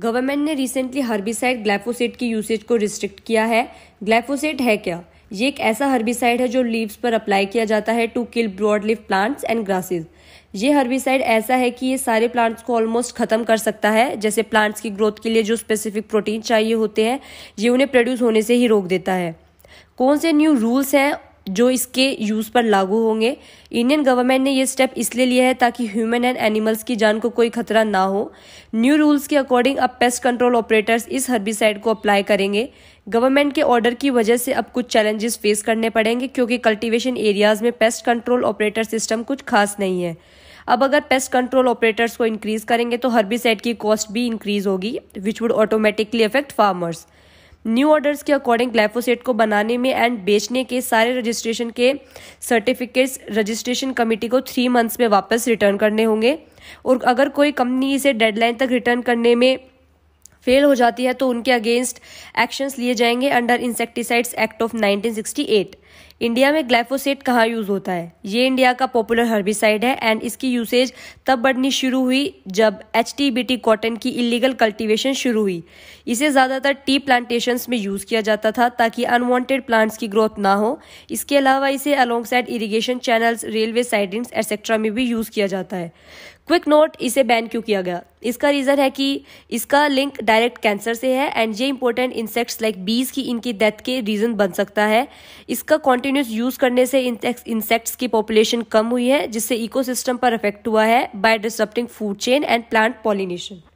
government ने recently herbicide glyphosate की usage को रिस्ट्रिक्ट किया है ग्लाइफोसेट है क्या ये एक ऐसा हर्बिसाइड है जो लीव्स पर अप्लाई किया जाता है to kill broad leave plants and grasses ये हर्बिसाइड ऐसा है कि ये सारे प्लांट्स को ऑलमोस्ट खत्म कर सकता है जैसे प्लांट्स की ग्रोथ के लिए जो स्पेसिफिक प्रोटीन चाहिए होते हैं ये उन्हें प्रोड्यूस होने से ही रोक देता है कौन से न्यू रूल्स हैं जो इसके यूज़ पर लागू होंगे इंडियन गवर्नमेंट ने ये स्टेप इसलिए लिया है ताकि ह्यूमन एंड एनिमल्स की जान को कोई खतरा ना हो न्यू रूल्स के अकॉर्डिंग अब पेस्ट कंट्रोल ऑपरेटर्स इस हर्बिसाइड को अप्लाई करेंगे गवर्नमेंट के ऑर्डर की वजह से अब कुछ चैलेंजेस फेस करने पड़ेंगे क्योंकि कल्टिवेशन एरियाज में पेस्ट कंट्रोल ऑपरेटर सिस्टम कुछ खास नहीं है अब अगर पेस्ट कंट्रोल ऑपरेटर्स को इंक्रीज करेंगे तो हर्बिसाइड की कॉस्ट भी इंक्रीज होगी which would automatically affect farmers new orders के अकॉर्डिंग ग्लाइफोसेट को बनाने में एंड बेचने के सारे रजिस्ट्रेशन के सर्टिफिकेट्स रजिस्ट्रेशन कमेटी को थ्री मंथ्स में वापस रिटर्न करने होंगे और अगर कोई कंपनी इसे डेडलाइन तक रिटर्न करने में फेल हो जाती है तो उनके अगेंस्ट एक्शंस लिए जाएंगे under insecticides act of 1968 India में ग्लाइफोसेट कहाँ यूज़ होता है ये इंडिया का पॉपुलर हर्बिसाइड है एंड इसकी यूसेज तब बढ़नी शुरू हुई जब एच टी कॉटन की इलीगल कल्टिवेशन शुरू हुई इसे ज़्यादातर टी प्लांटेशंस में यूज़ किया जाता था ताकि अनवांटेड प्लांट्स की ग्रोथ ना हो इसके अलावा इसे alongside irrigation channels railway sidings etcetera में भी यूज़ किया जाता है क्विक नोट इसे बैन क्यों किया गया इसका रीज़न है कि इसका लिंक डायरेक्ट कैंसर से है एंड ये इंपॉर्टेंट इंसेक्ट्स लाइक बीज की इनकी डेथ के रीज़न बन सकता है इसका कॉन्टीन्यूस यूज़ करने से इंसेक्ट्स की पॉपुलेशन कम हुई है जिससे इकोसिस्टम पर इफेक्ट हुआ है by disturbing food chain and plant pollination